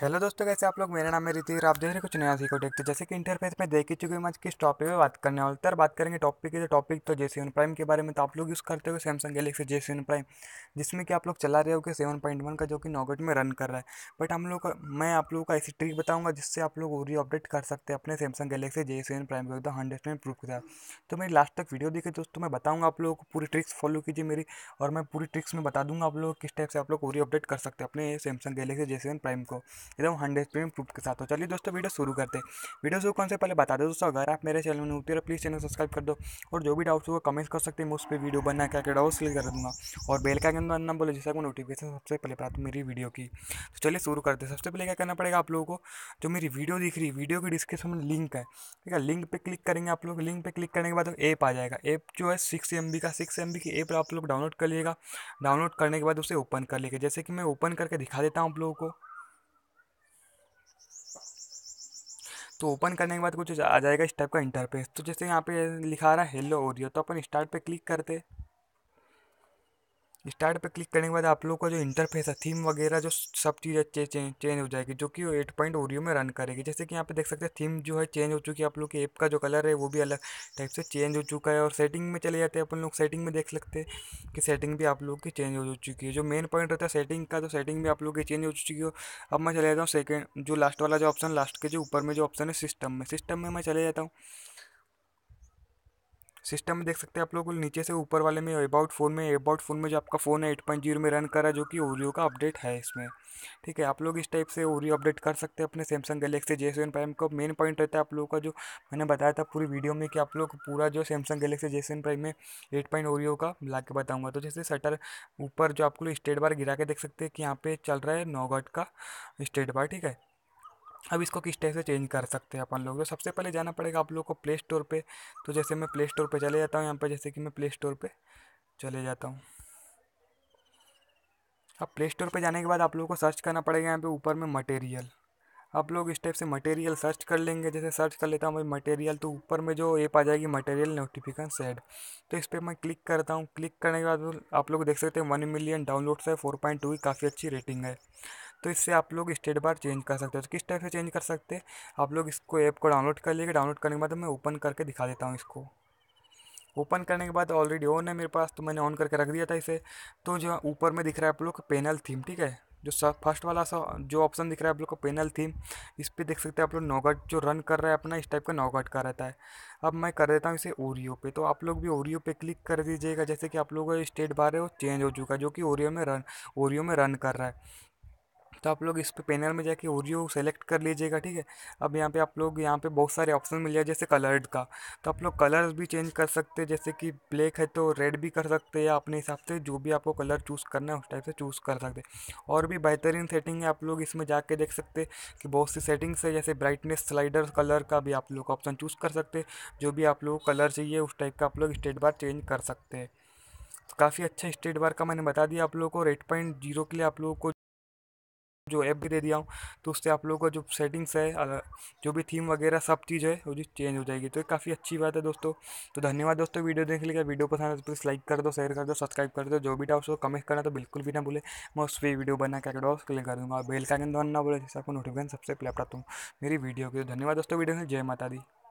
hello दोस्तों कैसे आप लोग मेरा नाम है ऋतिक आप देख रहे कुछ नया सीखो देखते तो जैसे कि इंटरफेस में देख ही चुके हैं आज किस टॉपिक पे बात करने वाले तर बात करेंगे टॉपिक के टॉपिक तो जे सेवन प्राइम के बारे में तो आप लोग यूज़ करते हो Samsung Galaxy J seven prime जिसमें कि आप लोग चला रहे हो कि सेवन पॉइंट वन का जो कि नॉगेट में रन कर रहा है बट हम लोग मैं आप लोगों का ऐसी ट्रिक बताऊँगा जिससे आप लोग पूरी अपडेट कर सकते हैं अपने Samsung Galaxy J seven prime को हंड्रेड परसेंट प्रूफ के साथ तो मेरी लास्ट तक वीडियो देखे दोस्तों मैं बताऊँगा आप लोगों को पूरी ट्रिक्स फॉलो कीजिए मेरी और मैं पूरी ट्रिक्स में बता दूँगा आप लोग किस टाइप से आप लोग पूरी अपडेट कर सकते हैं अपने Samsung Galaxy J seven prime को एकदम हंड्रेड परसेंट प्रूफ के साथ हो तो चलिए दोस्तों वीडियो शुरू करते हैं वीडियो शुरू करने से पहले बता दो दोस्तों अगर आप मेरे चैनल में होते हो प्लीज़ चैनल सब्सक्राइब कर दो और जो भी डाउट्स होगा कमेंट कर सकते हैं मैं उस पर वीडियो बना क्या डाउट क्लिक कर दूँगा और बेल का आइकन बनना बोले जैसे नोटिफिकेशन सबसे पहले प्राप्त मेरी वीडियो की तो चलिए शुरू करते हैं सबसे पहले क्या करना पड़ेगा आप लोगों को जो मेरी वीडियो दिख रही है वीडियो की डिस्क्रिप्शन में लिंक है ठीक है लिंक पर क्लिक करेंगे आप लोग लिंक पर क्लिक करने के बाद ऐप आ जाएगा ऐप जो है सिक्स एम का सिक्स एम की ऐप आप लोग डाउनलोड कर लीजिएगा डाउनलोड करने के बाद उसे ओपन कर लेगा जैसे कि मैं ओपन करके दिखा देता हूँ आप लोगों को तो ओपन करने के बाद कुछ आ जाएगा इस टाइप का इंटरफेस तो जैसे यहाँ पे लिखा रहा है हेलो ओरियो तो अपन स्टार्ट पे क्लिक करते स्टार्ट पे क्लिक करने के बाद आप लोग का जो इंटरफेस है थीम वगैरह जो सब चीज़ें चे, चे, चेंज हो जाएगी जो कि एट पॉइंट ओरियो में रन करेगी जैसे कि यहाँ पे देख सकते हैं थीम जो है चेंज हो चुकी है आप लोग के ऐप का जो कलर है वो भी अलग टाइप से चेंज हो चुका है और सेटिंग में चले जाते हैं अपन लोग सेटिंग में देख सकते हैं कि सेटिंग भी आप लोग की चेंज हो चुकी है जो मेन पॉइंट रहता है सेटिंग का तो सेटिंग भी आप लोग की चेंज हो चुकी है अब मैं चले जाता हूँ सेकेंड जो लास्ट वाला जो ऑप्शन लास्ट के जो ऊपर में जो ऑप्शन है सिस्टम में सिस्टम में मैं चले जाता हूँ सिस्टम में देख सकते हैं आप लोग नीचे से ऊपर वाले में अबाउट फ़ोन में अबाउट फ़ोन में जो आपका फ़ोन है एट पॉइंट जीरो में रन कर रहा है जो कि ओरियो का अपडेट है इसमें ठीक है आप लोग इस टाइप से ओरियो अपडेट कर सकते हैं अपने Samsung Galaxy J seven prime का मेन पॉइंट रहता है आप लोगों का जो मैंने बताया था पूरी वीडियो में कि आप लोग पूरा जो Samsung Galaxy J seven prime में एट पॉइंट ओरियो का ला के बताऊँगा तो जैसे सटर ऊपर जो आप लोग स्टेट बार गिरा के देख सकते हैं कि यहाँ पे चल रहा है नौगढ़ का स्टेट बार ठीक है अब इसको किस टाइप से चेंज कर सकते हैं अपन लोग तो सबसे पहले जाना पड़ेगा आप लोग को प्ले स्टोर पर तो जैसे मैं प्ले स्टोर पर चले जाता हूँ यहाँ पर जैसे कि मैं प्ले स्टोर पर चले जाता हूँ अब प्ले स्टोर पर जाने के बाद आप लोग को सर्च करना पड़ेगा यहाँ पे ऊपर में मटेरियल आप लोग इस टाइप से मटेरियल सर्च कर लेंगे जैसे सर्च कर लेता हूँ भाई मटेरियल तो ऊपर में जो ऐप आ जाएगी मटेरियल नोटिफिकेशन सेड तो इस पर मैं क्लिक करता हूँ क्लिक करने के बाद आप लोग देख सकते हैं वन मिलियन डाउनलोड्स है फोर पॉइंट टू की काफ़ी अच्छी रेटिंग है तो इससे आप लोग स्टेट बार चेंज कर सकते हो तो किस टाइप से चेंज कर सकते हैं आप लोग इसको ऐप को डाउनलोड कर लीजिए डाउनलोड करने के बाद मैं ओपन करके दिखा देता हूँ इसको ओपन करने के बाद ऑलरेडी ऑन है मेरे पास तो मैंने ऑन करके रख दिया था इसे तो जो ऊपर में दिख रहा है आप लोग पेनल थीम ठीक है जो सब फर्स्ट वाला सा जो ऑप्शन दिख रहा है आप लोग को पेनल थीम इस पर देख सकते हैं आप लोग नौगट जो रन कर रहा है अपना इस टाइप का नौगट का रहता है अब मैं कर देता हूँ इसे ओरियो पे तो आप लोग भी ओरियो पे क्लिक कर दीजिएगा जैसे कि आप लोगों का स्टेट बार है वो चेंज हो चुका है जो कि ओरियो में रन ओरियो में रन कर रहा है तो आप लोग इस पे पैनल में जाके ओरियो सेलेक्ट कर लीजिएगा ठीक है अब यहाँ पे आप लोग यहाँ पे बहुत सारे ऑप्शन मिल जाए जैसे कलर्ड का तो आप लोग कलर्स भी चेंज कर सकते हैं जैसे कि ब्लैक है तो रेड भी कर सकते हैं या अपने हिसाब से जो भी आपको कलर चूज़ करना है उस टाइप से चूज़ कर सकते और भी बेहतरीन सेटिंग है आप लोग इसमें जाके देख सकते कि बहुत सी सेटिंग्स है जैसे ब्राइटनेस स्लाइडर कलर का भी आप लोग ऑप्शन चूज़ कर सकते जो भी आप लोग कलर चाहिए उस टाइप का आप लोग स्टेट बार चेंज कर सकते हैं तो काफ़ी अच्छा स्टेट बार का मैंने बता दिया आप लोगों को रेट पॉइंट जीरो के लिए आप लोगों को जो ऐप भी दे दिया हूँ तो उससे आप लोगों का जो सेटिंग्स है जो भी थीम वगैरह सब चीज़ है वो जो चेंज हो जाएगी तो काफ़ी अच्छी बात है दोस्तों तो धन्यवाद दोस्तों वीडियो देखने के लिए वीडियो पसंद है तो प्लीज़ लाइक कर दो शेयर कर दो सब्सक्राइब कर दो जो भी डाउट्स हो कमेंट करना तो बिल्कुल भी ना भूले मैं उस वीडियो बना के डाउट्स क्लिक कर दूँगा बेल का आइकन दबाना ना बोले जिससे आपको नोटिफिकेशन सबसे पहले प्राप्त हूँ मेरी वीडियो के धन्यवाद दोस्तों वीडियो में जय माता दी